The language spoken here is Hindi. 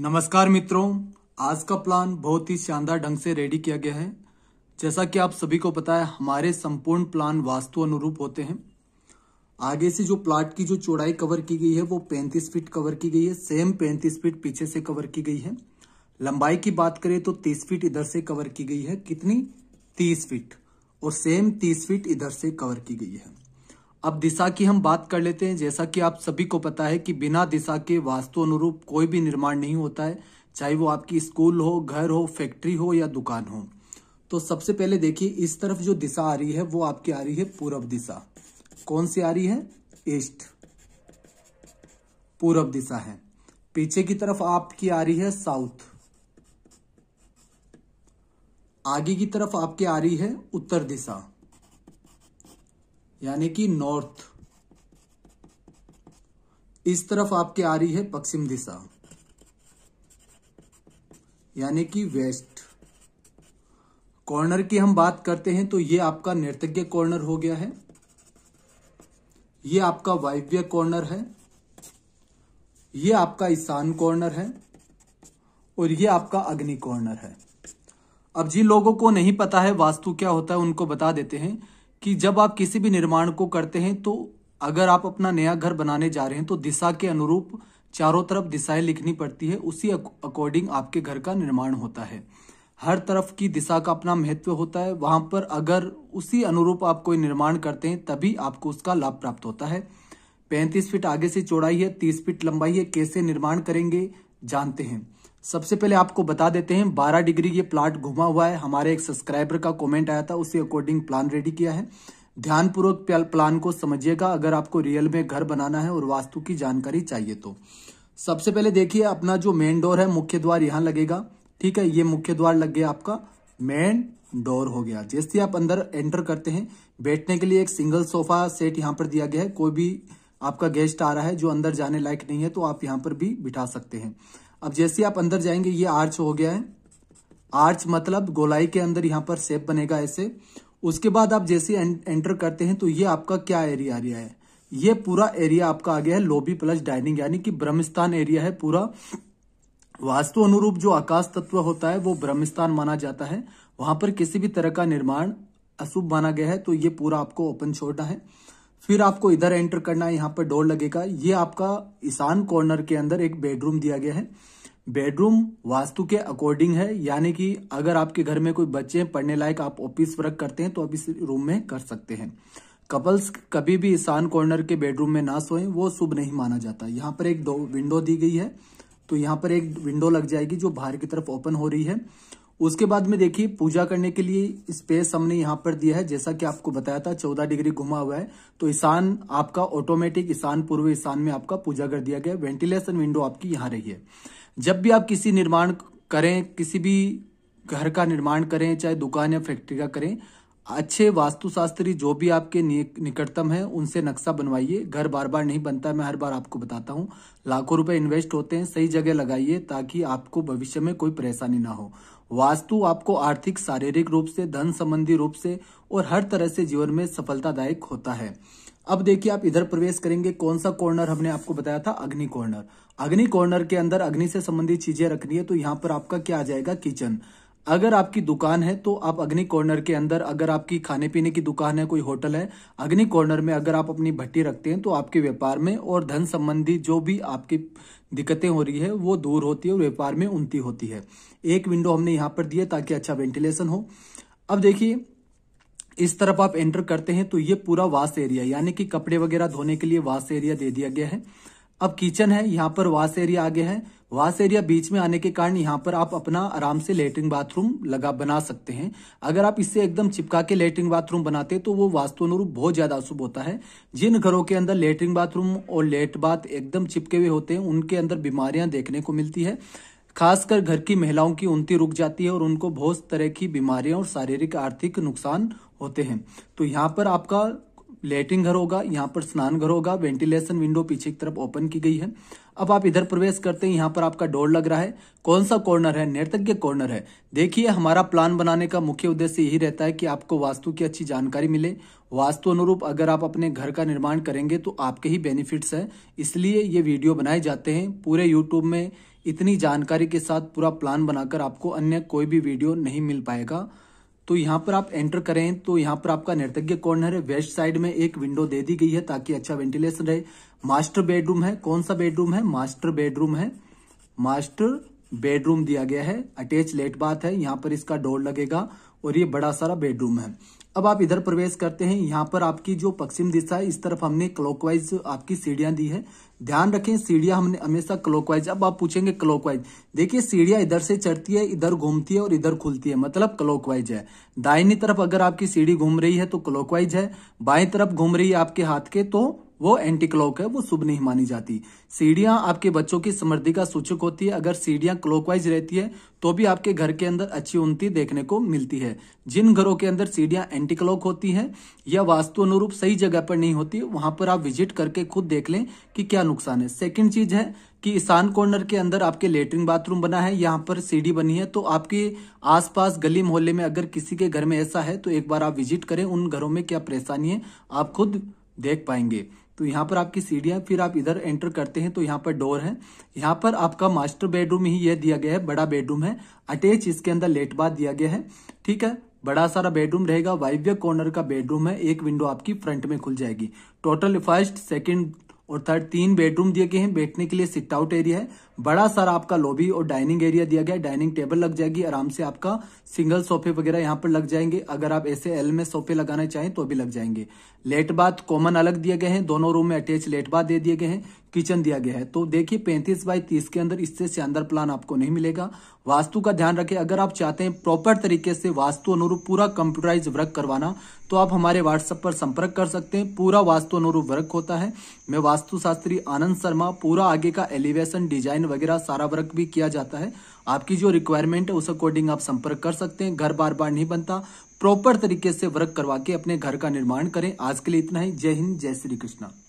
नमस्कार मित्रों आज का प्लान बहुत ही शानदार ढंग से रेडी किया गया है जैसा कि आप सभी को पता है हमारे संपूर्ण प्लान वास्तु अनुरूप होते हैं आगे से जो प्लाट की जो चौड़ाई कवर की गई है वो 35 फीट कवर की गई है सेम 35 फीट पीछे से कवर की गई है लंबाई की बात करें तो 30 फीट इधर से कवर की गई है कितनी 30 फीट और सेम 30 फीट इधर से कवर की गई है अब दिशा की हम बात कर लेते हैं जैसा कि आप सभी को पता है कि बिना दिशा के वास्तु अनुरूप कोई भी निर्माण नहीं होता है चाहे वो आपकी स्कूल हो घर हो फैक्ट्री हो या दुकान हो तो सबसे पहले देखिए इस तरफ जो दिशा आ रही है वो आपकी आ रही है पूर्व दिशा कौन सी आ रही है ईस्ट पूर्व दिशा है पीछे की तरफ आपकी आ रही है साउथ आगे की तरफ आपकी आ रही है उत्तर दिशा यानी कि नॉर्थ इस तरफ आपके आ रही है पश्चिम दिशा यानी कि वेस्ट कॉर्नर की हम बात करते हैं तो ये आपका नृतज्ञ कॉर्नर हो गया है ये आपका वायव्य कॉर्नर है ये आपका ईशान कॉर्नर है और ये आपका अग्नि कॉर्नर है अब जिन लोगों को नहीं पता है वास्तु क्या होता है उनको बता देते हैं कि जब आप किसी भी निर्माण को करते हैं तो अगर आप अपना नया घर बनाने जा रहे हैं तो दिशा के अनुरूप चारों तरफ दिशाएं लिखनी पड़ती है उसी अकॉर्डिंग आपके घर का निर्माण होता है हर तरफ की दिशा का अपना महत्व होता है वहां पर अगर उसी अनुरूप आप कोई निर्माण करते हैं तभी आपको उसका लाभ प्राप्त होता है पैंतीस फीट आगे से चौड़ाई है तीस फीट लंबाई है कैसे निर्माण करेंगे जानते हैं सबसे पहले आपको बता देते हैं 12 डिग्री ये प्लाट घुमा हुआ है हमारे एक सब्सक्राइबर का कमेंट आया था उसी अकॉर्डिंग प्लान रेडी किया है ध्यानपूर्वक प्लान को समझिएगा अगर आपको रियल में घर बनाना है और वास्तु की जानकारी चाहिए तो सबसे पहले देखिए अपना जो मेन डोर है मुख्य द्वार यहाँ लगेगा ठीक है ये मुख्य द्वार लग गया आपका मेन डोर हो गया जैसे आप अंदर एंटर करते हैं बैठने के लिए एक सिंगल सोफा सेट यहाँ पर दिया गया है कोई भी आपका गेस्ट आ रहा है जो अंदर जाने लायक नहीं है तो आप यहाँ पर भी बिठा सकते हैं अब जैसे आप अंदर जाएंगे ये आर्च हो गया है आर्च मतलब गोलाई के अंदर यहां पर शेप बनेगा ऐसे उसके बाद आप जैसे एंटर करते हैं तो ये आपका क्या एरिया आ रहा है ये पूरा एरिया आपका आ गया है लोबी प्लस डाइनिंग यानी कि ब्रह्मस्थान एरिया है पूरा वास्तु अनुरूप जो आकाश तत्व होता है वो ब्रह्मस्थान माना जाता है वहां पर किसी भी तरह का निर्माण अशुभ माना गया है तो ये पूरा आपको ओपन छोड़ना है फिर आपको इधर एंटर करना है यहाँ पर डोर लगेगा ये आपका ईशान कॉर्नर के अंदर एक बेडरूम दिया गया है बेडरूम वास्तु के अकॉर्डिंग है यानी कि अगर आपके घर में कोई बच्चे हैं पढ़ने लायक आप ऑफिस वर्क करते हैं तो आप इस रूम में कर सकते हैं कपल्स कभी भी ईशान कॉर्नर के बेडरूम में ना सोएं वो शुभ नहीं माना जाता यहाँ पर एक विंडो दी गई है तो यहाँ पर एक विंडो लग जाएगी जो बाहर की तरफ ओपन हो रही है उसके बाद में देखिए पूजा करने के लिए स्पेस हमने यहाँ पर दिया है जैसा कि आपको बताया था चौदह डिग्री घुमा हुआ है तो ईशान आपका ऑटोमेटिक ईशान पूर्व ईशान में आपका पूजा कर दिया गया वेंटिलेशन विंडो आपकी यहाँ रही है जब भी आप किसी निर्माण करें किसी भी घर का निर्माण करें चाहे दुकान या फैक्ट्री का करें अच्छे वास्तुशास्त्री जो भी आपके निकटतम है उनसे नक्शा बनवाइए घर बार बार नहीं बनता मैं हर बार आपको बताता हूँ लाखों रुपए इन्वेस्ट होते हैं सही जगह लगाइए ताकि आपको भविष्य में कोई परेशानी ना हो वास्तु आपको आर्थिक शारीरिक रूप से धन संबंधी रूप से और हर तरह से जीवन में सफलतादायक होता है अब देखिए आप इधर प्रवेश करेंगे कौन सा कॉर्नर हमने आपको बताया था अग्नि कॉर्नर अग्नि कॉर्नर के अंदर अग्नि से संबंधित चीजें रखनी है तो यहाँ पर आपका क्या आ जाएगा किचन अगर आपकी दुकान है तो आप अग्नि कॉर्नर के अंदर अगर आपकी खाने पीने की दुकान है कोई होटल है अग्नि कॉर्नर में अगर आप अपनी भट्टी रखते हैं तो आपके व्यापार में और धन संबंधी जो भी आपकी दिक्कतें हो रही है वो दूर होती है और व्यापार में उन्नति होती है एक विंडो हमने यहाँ पर दिया ताकि अच्छा वेंटिलेशन हो अब देखिए इस तरफ आप एंटर करते हैं तो ये पूरा वास एरिया यानी कि कपड़े वगैरह धोने के लिए वास एरिया दे दिया गया है अब किचन है यहाँ पर वास एरिया आगे है वास एरिया बीच में आने के कारण यहाँ पर आप अपना आराम से लेटरिन बाथरूम लगा बना सकते हैं अगर आप इससे एकदम चिपका के लेटरिन बाथरूम बनाते तो वो वास्तु अनुरूप बहुत ज्यादा अशुभ होता है जिन घरों के अंदर लेटरिन बाथरूम और लेट बाथ एकदम चिपके हुए होते हैं उनके अंदर बीमारियां देखने को मिलती है खासकर घर की महिलाओं की उन्नति रुक जाती है और उनको बहुत तरह की बीमारियां और शारीरिक आर्थिक नुकसान होते हैं तो यहाँ पर आपका लेटरिन घर होगा यहाँ पर स्नान घर होगा वेंटिलेशन विंडो पीछे की तरफ ओपन की गई है अब आप इधर प्रवेश करते हैं यहाँ पर आपका डोर लग रहा है कौन सा कॉर्नर है नैतज्ञ कॉर्नर है देखिए हमारा प्लान बनाने का मुख्य उद्देश्य यही रहता है कि आपको वास्तु की अच्छी जानकारी मिले वास्तु अनुरूप अगर आप अपने घर का निर्माण करेंगे तो आपके ही बेनिफिट्स हैं इसलिए ये वीडियो बनाए जाते हैं पूरे यूट्यूब में इतनी जानकारी के साथ पूरा प्लान बनाकर आपको अन्य कोई भी वीडियो नहीं मिल पाएगा तो यहाँ पर आप एंटर करें तो यहाँ पर आपका नर्तज्ञ कॉर्नर है वेस्ट साइड में एक विंडो दे दी गई है ताकि अच्छा वेंटिलेशन रहे मास्टर बेडरूम है कौन सा बेडरूम है मास्टर बेडरूम है मास्टर बेडरूम दिया गया है अटैच लेट बात है यहाँ पर इसका डोर लगेगा और ये बड़ा सारा बेडरूम है अब आप इधर प्रवेश करते हैं यहाँ पर आपकी जो पश्चिम दिशा है इस तरफ हमने क्लॉकवाइज आपकी सीढ़ियां दी है ध्यान रखें सीढ़ियां हमने हमेशा क्लॉकवाइज अब आप पूछेंगे क्लॉकवाइज देखिए सीढ़ियां इधर से चढ़ती है इधर घूमती है और इधर खुलती है मतलब क्लॉकवाइज है दाहिनी तरफ अगर आपकी सीढ़ी घूम रही है तो क्लॉकवाइज है बाएं तरफ घूम रही है आपके हाथ के तो वो एंटी क्लॉक है वो शुभ नहीं मानी जाती सीढ़ियां आपके बच्चों की समृद्धि का सूचक होती है अगर सीढ़ियां क्लॉकवाइज रहती है तो भी आपके घर के अंदर अच्छी उन्नति देखने को मिलती है जिन घरों के अंदर सीढ़ियां एंटी क्लॉक होती हैं या वास्तु अनुरूप सही जगह पर नहीं होती वहां पर आप विजिट करके खुद देख लें कि क्या नुकसान है सेकेंड चीज है कि ईशान कॉर्नर के अंदर आपके लेटरिन बाथरूम बना है यहाँ पर सीढ़ी बनी है तो आपके आसपास गली मोहल्ले में अगर किसी के घर में ऐसा है तो एक बार आप विजिट करें उन घरों में क्या परेशानी है आप खुद देख पाएंगे तो यहाँ पर आपकी सीढ़ियाँ फिर आप इधर एंटर करते हैं तो यहाँ पर डोर है यहाँ पर आपका मास्टर बेडरूम ही यह दिया गया है बड़ा बेडरूम है अटैच इसके अंदर लेट बाद दिया गया है ठीक है बड़ा सारा बेडरूम रहेगा वाइव्य कॉर्नर का बेडरूम है एक विंडो आपकी फ्रंट में खुल जाएगी टोटल फर्स्ट सेकेंड और थर्ड तीन बेडरूम दिए गए हैं बैठने के लिए सिट आउट एरिया है बड़ा सारा आपका लॉबी और डाइनिंग एरिया दिया गया डाइनिंग टेबल लग जाएगी आराम से आपका सिंगल सोफे वगैरह यहाँ पर लग जाएंगे अगर आप ऐसे एल में सोफे लगाना चाहें तो भी लग जाएंगे लेट बाथ कॉमन अलग दिए गए हैं दोनों रूम में अटैच लेट बाथ दे दिए गए हैं किचन दिया गया है तो देखिए पैंतीस बाई तीस के अंदर इससे शानदार प्लान आपको नहीं मिलेगा वास्तु का ध्यान रखें अगर आप चाहते हैं प्रॉपर तरीके से वास्तु अनुरूप पूरा कंप्यूटराइज वर्क करवाना तो आप हमारे व्हाट्सएप पर संपर्क कर सकते हैं पूरा वास्तु अनुरूप वर्क होता है मैं वास्तुशास्त्री आनंद शर्मा पूरा आगे का एलिवेशन डिजाइन वगैरह सारा वर्क भी किया जाता है आपकी जो रिक्वायरमेंट है उस अकॉर्डिंग आप संपर्क कर सकते हैं घर बार बार नहीं बनता प्रॉपर तरीके से वर्क करवा के अपने घर का निर्माण करें आज के लिए इतना ही जय हिंद जय श्री कृष्णा